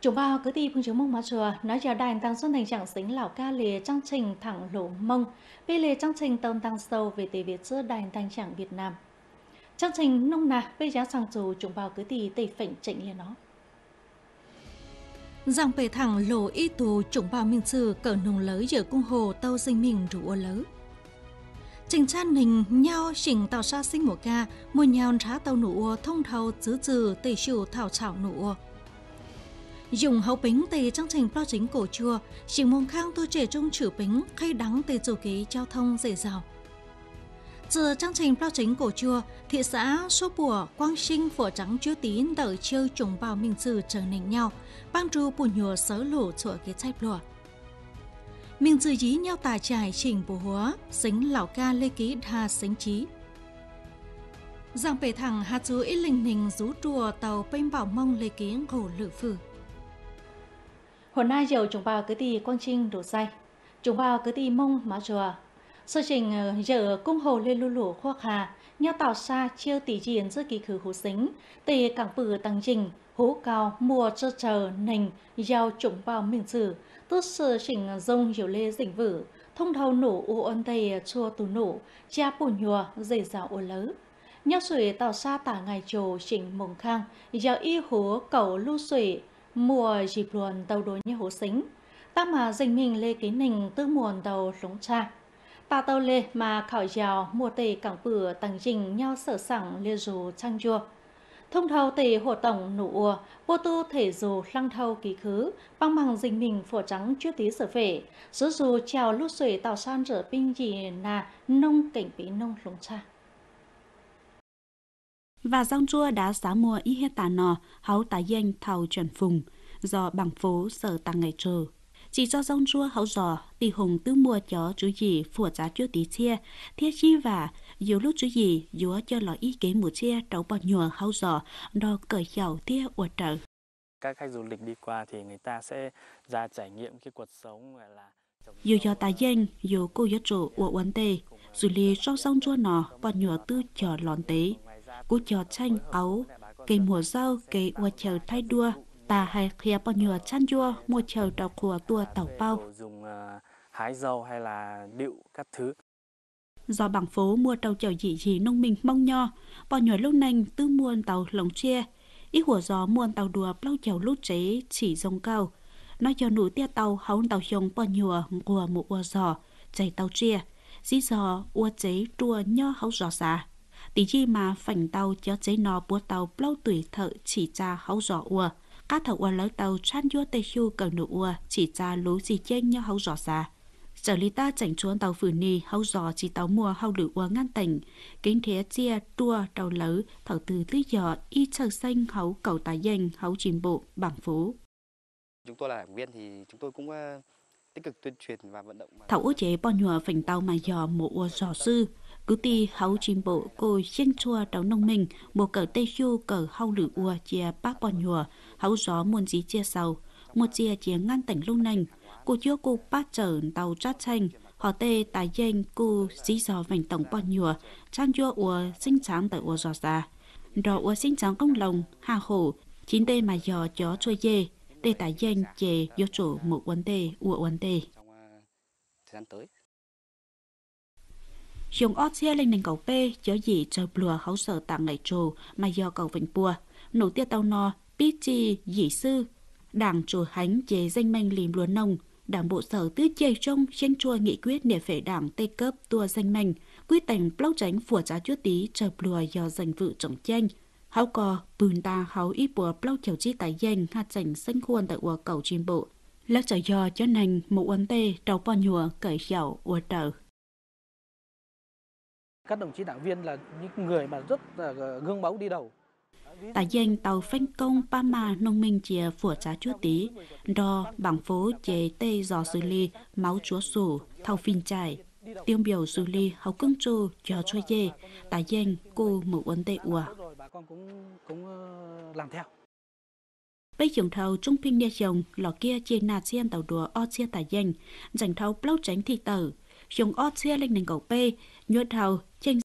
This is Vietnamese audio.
chúng bao cứ đi phương chiếu mông mà chừa nói chào đàn tăng xuân thành trạng xính lão ca lìa trang trình thẳng lỗ mông, bê lìa trang trình tông tăng sâu về tỷ Việt giữa đàn tăng trạng Việt Nam. Trang trình nông nà bây giá sang dù chúng bao cứ tì tỷ phỉnh trịnh lên nó. Giang bề thẳng lỗ y tù chúng bao minh sư cỡ nùng lới giữa cung hồ tâu sinh mình rủ ô lớ. Trình cha nình nhau chỉnh tàu xa sinh mùa ca, mùa nhau rá tàu nụ ô thông thầu chứ trừ tỷ chủ thảo chảo nụ ô dùng hậu bính tề chương trình pro chính cổ chùa chỉ môn khang tôi trẻ trung chữ bính khay đắng tề chủ ký giao thông dễ dào giờ chương trình pro chính cổ chùa thị xã số bùa quang sinh phổ trắng chứa tín đợi chiêu trùng vào minh sử trở nên nhau băng tru bù nhùa sớ lũ chùa kế chép lùa minh sử dí nhau tà trải trình bù húa xính lão ca lê ký đa xính trí Giang bể thẳng hạt chú ít linh nình rú chùa tàu bên bảo mông lê ký ngổ lự phử. Hôm nay giờ chúng vào cứ tì Quang Trinh đổ say. Chúng vào cứ tì mông má chùa. Sơ trình ờ, giờ cung hồ lên lu lũ khoa hà. nhau tạo xa chiêu tỷ diện giữa kỳ khử hú xính. Tì cảng bử tăng trình. Hú cao mùa cho chờ nành. Giao chúng vào miền sử. Tức sơ trình ờ, dông hiểu lê dĩnh vử. Thông thầu nổ u ôn tây ờ, chua tù nổ. Cha bù nhùa dày dạo ô lớn nhau sủi tàu xa tả ngày trồ trình mồng khang giao y hú cầu lu sủi mùa dịp luồn tàu đối như hố xính ta mà dành mình lê kế nình tư muồn tàu lúng cha ta tàu lê mà khỏi dào mùa tề cảng bửa tăng trình nhau sở sẵn lê dù trăng chua thông thầu tề hồ tổng nụ ùa vô tu thể dù lăng thâu kỳ khứ băng bằng dình mình phổ trắng chưa tí sở phệ giữa dù trèo lút xuể tàu san rửa binh gì nà nông cảnh bí nông lúng cha và rong chua đã giá mua y hết tà nò hấu tà danh thầu chuẩn phùng do bằng phố sở tàng ngày chờ chỉ cho rong chua hấu giò tỷ hùng tứ mua chó chú gì phùa giá chưa tí chia thiết chi và dù lúc chú gì dúa cho lọ ý kế mùa chia trấu bò nhùa hấu giò đo cởi giàu tia uột trợ các khách du lịch đi qua thì người ta sẽ ra trải nghiệm cái cuộc sống gọi là dù do tài danh dù cô gió trụ của vấn tê xử lý cho sông chua nọ và nhựa tư chờ lòn tế cú cho chanh ấu cây mùa rau cây ua chờ thay đua ta hay khía bao nhiêu chăn đua mua chờ đào của tua tàu bao dùng hái rau hay là điệu các thứ do bằng phố mua tàu chở dị gì nông mình mong nho bao nhiêu lúc nành tư mua tàu lồng chia ít hùa gió mua tàu đùa lâu chầu lúc chế chỉ rồng cao nói cho nụ tia tàu hóng tàu chồng bao nhiêu của mụ ua giò chạy tàu chia dí giò ua chế trua nho hóng giò xà tí chi mà phảnh tàu cho giấy nó bua tàu lâu tuổi thợ chỉ cha hấu giỏ ua cá thợ ua lấy tàu chan vua tây chu cần nụ ua chỉ cha lú gì trên nhau hấu giỏ xa trở lý ta chảnh chuôn tàu phử ni hấu giò chỉ tàu mua hâu lử ua ngăn tỉnh kính thế chia tua tàu lớ thảo từ lý do y chờ xanh hấu cầu tài danh hấu trình bộ bảng phố chúng tôi là đảng viên thì chúng tôi cũng ờ, tích cực tuyên truyền và vận động. Thảo ước chế bò nhùa phành tàu mà dò mộ giò sư, cứ ti hấu chim bộ cô riêng chua đấu nông mình, bộ cờ tây chu cờ hau lử ua chia bác bò nhùa, hấu gió muôn dí chia sầu, một chia chia ngang tỉnh lung nành, cô chưa cô bát trở tàu chát chanh, họ tê tài danh cô dí gió vành tổng bò nhùa, trang chua ua sinh sáng tại ua giò già. Rồi ua sinh sáng công lòng hà hổ, chín tê mà dò chó chua dê, để tái danh về vô chủ một vấn đề của vấn đề. Dùng ót xe lên nền cầu P chớ gì cho bùa hấu sở tạng ngày trù mà do cầu vịnh bùa. Nổ tiết tàu no, biết chi, dị sư. Đảng chủ hánh chế danh manh lìm lúa nông. Đảng bộ sở tứ chê trông tranh chua nghị quyết để phể đảng tây cấp tua danh manh. Quyết tành block tránh phủa trá chút tí chờ bùa do giành vự trọng tranh hau cò bùn ta hau ít bùa plau chiều chi tại danh hạt sảnh sinh khuôn tại ua cầu chim bộ lắc trở do cho nành một uốn tê trầu bò nhùa cởi dầu ua trợ các đồng chí đảng viên là những người mà rất là ờ, gương mẫu đi đầu tại danh tàu phanh công pa mà nông minh chìa phủa trá chúa tí đo bảng phố chế tê giò xử ly máu chúa sủ thau phin trải tiêu biểu xử ly hậu cưng trù cho cho dê tại danh cô mụ uốn tê ua con cũng cũng ờ, làm theo. Bây trường thầu trung pin nia chồng lò kia chia nà xiên tàu đùa o chia tà danh, dành thầu blau tránh thị tử, dùng o chia lên nền cầu p, nhuận thầu, chênh